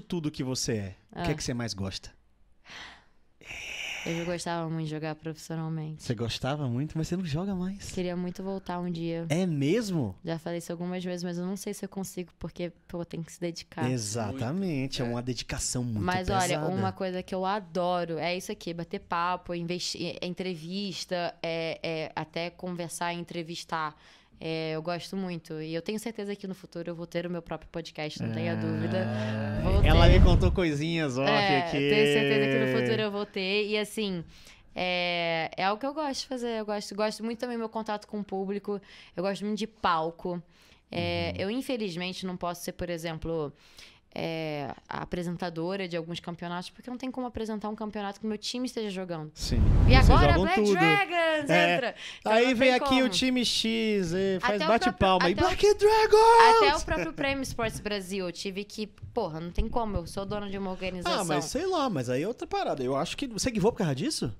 tudo que você é, ah. o que é ah. que você mais gosta? Eu gostava muito de jogar profissionalmente. Você gostava muito, mas você não joga mais. Queria muito voltar um dia. É mesmo? Já falei isso algumas vezes, mas eu não sei se eu consigo, porque pô, tem que se dedicar. Exatamente, é muito. é uma dedicação muito Mas pesada. olha, uma coisa que eu adoro é isso aqui: bater papo, é é entrevista, é, é até conversar, entrevistar. É, eu gosto muito. E eu tenho certeza que no futuro eu vou ter o meu próprio podcast, não ah, tenha é. dúvida. Ela me contou coisinhas ó é, aqui. Eu tenho certeza que no futuro eu vou ter. E assim. É, é algo que eu gosto de fazer. Eu gosto, gosto muito também do meu contato com o público. Eu gosto muito de palco. É, uhum. Eu, infelizmente, não posso ser, por exemplo, é, apresentadora de alguns campeonatos, porque não tem como apresentar um campeonato que o meu time esteja jogando. Sim. E Vocês agora Black tudo. Dragons é. entra. Então Aí vem aqui como. o time X, e faz bate-palma. E Black Dragons! Até o próprio Prêmio Sports Brasil, eu tive que. Porra, não tem como, eu sou dona de uma organização. Ah, mas sei lá, mas aí é outra parada. Eu acho que. Você guivou por causa disso?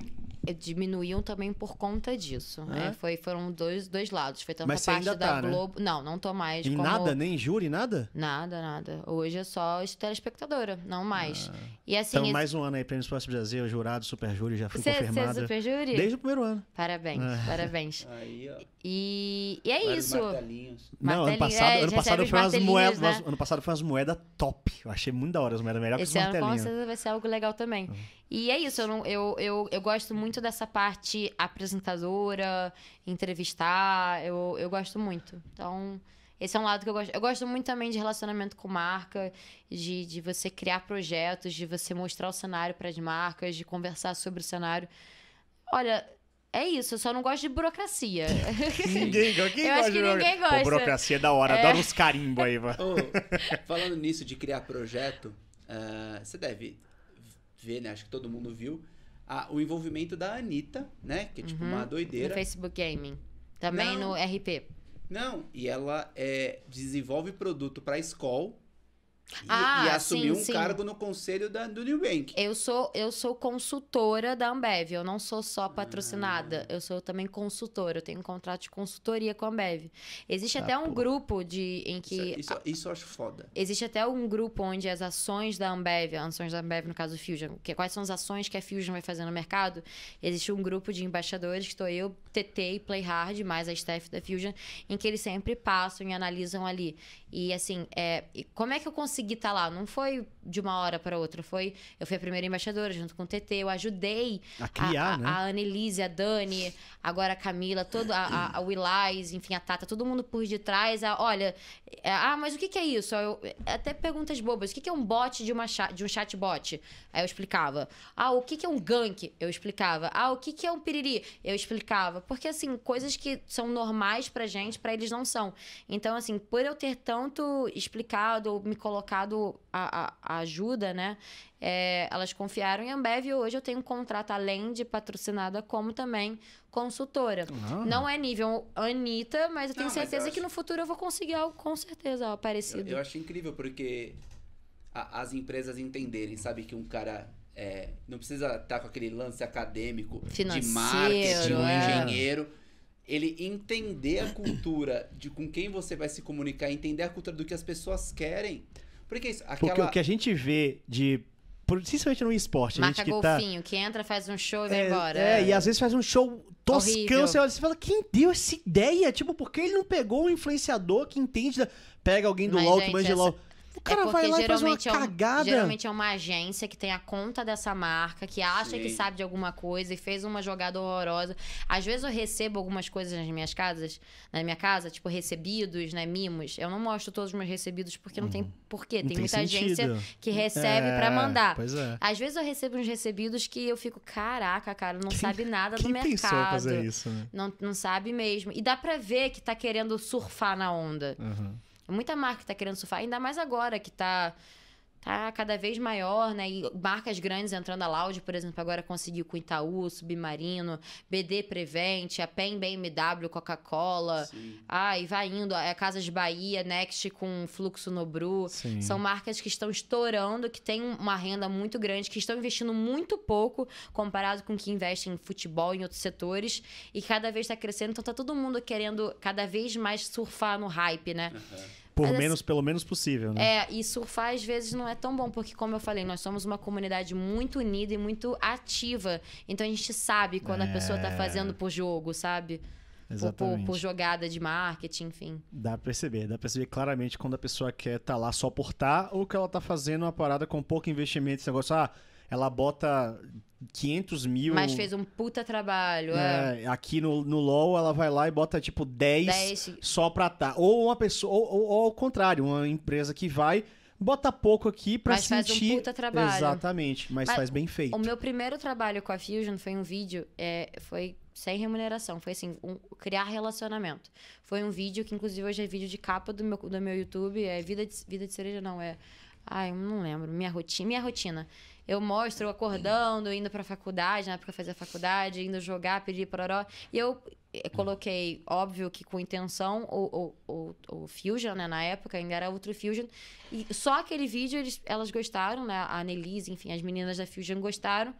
É, diminuíam também por conta disso. Né? É, foi, foram dois, dois lados. Foi tanto Mas a parte da tá, né? Globo. Né? Não, não tô mais. Em como... nada, nem júri, nada? Nada, nada. Hoje é só telespectadora, não mais. Ah. E assim. Então, mais um ano aí, Prêmio Próximo Brasil, jurado, super júri, já foi cê, Cê é super júri? Desde o primeiro ano. Parabéns, ah. parabéns. Aí, ó. E, e é Vários isso. Não, ano passado, é, ano passado foi umas moedas. Né? Ano passado foi umas moedas top. Eu achei muito da hora as moedas, melhor Esse que os martelinhos. Ano, com certeza vai ser algo legal também. Uhum. E é isso, eu, não, eu, eu, eu gosto muito muito dessa parte apresentadora, entrevistar. Eu, eu gosto muito. Então, esse é um lado que eu gosto. Eu gosto muito também de relacionamento com marca, de, de você criar projetos, de você mostrar o cenário para as marcas, de conversar sobre o cenário. Olha, é isso, eu só não gosto de burocracia. ninguém, ninguém eu acho que ninguém gosta. Pô, burocracia é da hora, é. adoro carimbo carimbos aí, mano. Oh, falando nisso de criar projeto, uh, você deve ver, né? Acho que todo mundo viu a, o envolvimento da Anitta, né? Que é tipo uhum. uma doideira. No Facebook Gaming. Também Não. no RP. Não, e ela é, desenvolve produto para escola e, ah, e assumiu sim, um sim. cargo no conselho da, do New Bank. Eu sou, eu sou consultora da Ambev, eu não sou só ah. patrocinada, ah. eu sou também consultora, eu tenho um contrato de consultoria com a Ambev. Existe ah, até um pô. grupo de em que. Isso, é, isso, é, isso, eu acho foda. Existe até um grupo onde as ações da Ambev, as ações da Ambev, no caso do Fusion, que, quais são as ações que a Fusion vai fazer no mercado? Existe um grupo de embaixadores, que estou eu, TT e Playhard, mais a staff da Fusion, em que eles sempre passam e analisam ali. E assim, é, como é que eu consigo consegui estar tá lá, não foi de uma hora para outra. Foi, eu fui a primeira embaixadora junto com o TT, eu ajudei a criar, a, né? a, a Annelise, a Dani, agora a Camila, todo, a, a, Willais, enfim, a Tata, todo mundo por detrás. A, olha, é, ah, mas o que, que é isso? Eu, é, até perguntas bobas. O que, que é um bot de, uma cha, de um chatbot? Aí eu explicava. Ah, o que, que é um gank? Eu explicava. Ah, o que, que é um piriri? Eu explicava. Porque, assim, coisas que são normais pra gente, pra eles não são. Então, assim, por eu ter tanto explicado, me colocado a, a a ajuda, né? É, elas confiaram em Ambev e hoje eu tenho um contrato além de patrocinada como também consultora. Não, ah. Não é nível Anitta, mas eu tenho Não, certeza eu acho... que no futuro eu vou conseguir algo com certeza algo parecido. Eu, eu acho incrível porque a, as empresas entenderem, sabe, que um cara é, não precisa estar tá com aquele lance acadêmico Financeiro, de marketing, de um é. engenheiro. Ele entender a cultura de com quem você vai se comunicar, entender a cultura do que as pessoas querem. Porque, é isso, aquela... Porque o que a gente vê de principalmente no esporte. Marca a gente que tá golfinho, tá... que entra, faz um show e vai é, embora. É, e às vezes faz um show toscão, você olha fala, quem deu essa ideia? Tipo, por que ele não pegou um influenciador que entende... Da... Pega alguém do Mas, LOL gente, que manja essa, LOL. O é cara é porque vai lá geralmente e faz uma cagada. É um, geralmente é uma agência que tem a conta dessa marca, que acha Sim. que sabe de alguma coisa e fez uma jogada horrorosa. Às vezes eu recebo algumas coisas nas minhas casas, na minha casa, tipo recebidos, né, mimos. Eu não mostro todos os meus recebidos porque não tem uhum. porquê. Tem, tem muita sentido. agência que recebe é, para mandar. Pois é. Às vezes eu recebo uns recebidos que eu fico, caraca, cara, não quem, sabe nada do mercado. Fazer isso, né? não, não sabe mesmo. E dá pra ver que tá querendo surfar na onda. Uhum. Muita marca que tá querendo surfar, ainda mais agora que tá tá cada vez maior, né? E marcas grandes entrando a Loud, por exemplo, agora conseguiu com Itaú, Submarino, BD Prevent, a PEN BMW, Coca-Cola. Ah, e vai indo. A é casa de Bahia, Next com Fluxo Nobru. Sim. São marcas que estão estourando, que têm uma renda muito grande, que estão investindo muito pouco comparado com que investem em futebol, em outros setores. E cada vez está crescendo. Então tá todo mundo querendo cada vez mais surfar no hype, né? Uhum. Por Mas, menos, assim, pelo menos possível, né? É, isso faz às vezes não é tão bom, porque, como eu falei, nós somos uma comunidade muito unida e muito ativa. Então a gente sabe quando é... a pessoa tá é. fazendo por jogo, sabe? Por, por, por, jogada de marketing, enfim. Dá pra perceber, dá pra perceber claramente quando a pessoa quer estar tá lá só por tá ou que ela tá fazendo uma parada com pouco investimento, esse negócio, ah, ela bota 500 mil. Mas fez um puta trabalho. É, é. Aqui no, no LOL, ela vai lá e bota tipo 10, 10. só pra tá. Ou uma pessoa, ou, ou, ou, ao contrário, uma empresa que vai. Bota pouco aqui pra mas sentir... Mas faz um puta trabalho. Exatamente, mas, mas, faz bem feito. O meu primeiro trabalho com a Fusion foi um vídeo, é, foi sem remuneração, foi assim, um, criar relacionamento. Foi um vídeo que inclusive hoje é vídeo de capa do meu, do meu YouTube, é Vida de, Vida de Cereja, não, é Ai, eu não lembro. Minha rotina. Minha rotina. Eu mostro acordando, indo pra faculdade, na época eu fazia faculdade, indo jogar, pedir pororó. E eu eh, coloquei, óbvio que com intenção, o, o, o, o Fusion, né? Na época ainda era outro Fusion. E só aquele vídeo eles, elas gostaram, né? A Annelise, enfim, as meninas da Fusion gostaram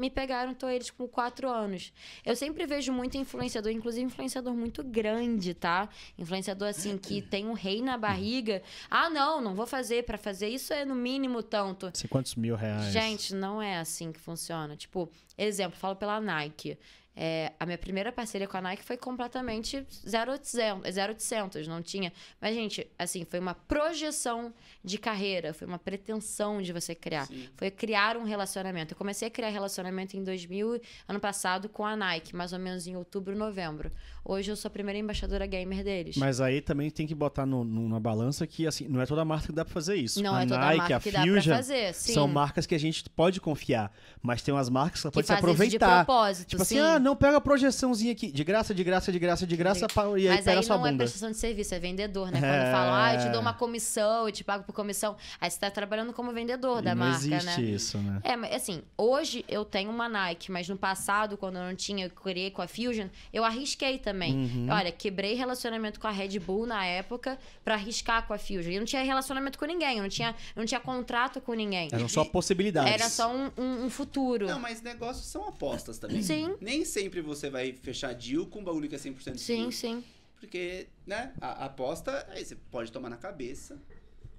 me pegaram, tô eles com tipo, quatro anos. Eu sempre vejo muito influenciador, inclusive influenciador muito grande, tá? Influenciador assim, que tem um rei na barriga. Ah, não, não vou fazer. para fazer isso é no mínimo tanto. 50 mil reais. Gente, não é assim que funciona. Tipo, exemplo, falo pela Nike. É, a minha primeira parceria com a Nike foi completamente 0800, não tinha. Mas, gente, assim, foi uma projeção de carreira, foi uma pretensão de você criar. Sim. Foi criar um relacionamento. Eu comecei a criar relacionamento em 2000, ano passado, com a Nike, mais ou menos em outubro, novembro. Hoje eu sou a primeira embaixadora gamer deles. Mas aí também tem que botar no, na balança que, assim, não é toda marca que dá pra fazer isso. Não a é toda Nike, marca que a Fusion, dá pra fazer, sim. São marcas que a gente pode confiar, mas tem umas marcas que, que pode se aproveitar. Isso de propósito, tipo assim, sim. assim, ah, não não, pega a projeçãozinha aqui. De graça, de graça, de graça, de graça. E aí Mas pega aí sua não é bunda. é prestação de serviço, é vendedor, né? Quando é... falam, ah, eu te dou uma comissão, eu te pago por comissão. Aí você tá trabalhando como vendedor da não marca, existe né? isso, né? É, mas assim, hoje eu tenho uma Nike, mas no passado, quando eu não tinha, eu criei com a Fusion, eu arrisquei também. Uhum. Olha, quebrei relacionamento com a Red Bull na época para arriscar com a Fusion. Eu não tinha relacionamento com ninguém, eu não tinha, eu não tinha contrato com ninguém. Eram só possibilidades. Era só um, um, um futuro. Não, mas negócios são apostas também. Sim. Nem sempre você vai fechar deal com um bagulho que é 100% Sim, seguro. sim. sim Porque, né, a, a aposta, aí você pode tomar na cabeça,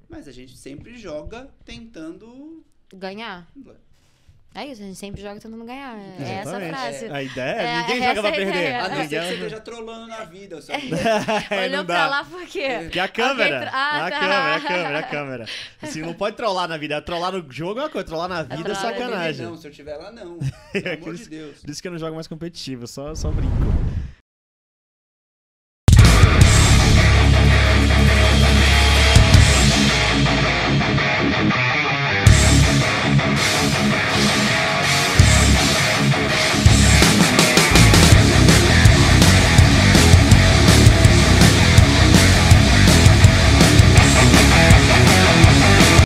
mas a gente sempre joga tentando Ganhar. É isso, a gente sempre joga tentando ganhar. É Exatamente. essa a frase. É. A ideia é, é ninguém é joga pra perder. Ideia. A ah, não ser é que você esteja trollando na vida. É, Olhou pra lá por quê? Porque a câmera. Tro... Ah, a tá. câmera, a câmera, a câmera. Assim, não pode trollar na vida. Trollar no jogo é uma coisa, trollar na vida é sacanagem. Não, se eu tiver lá, não. Pelo amor de Deus. Por isso que eu não jogo mais competitivo, só, só brinco.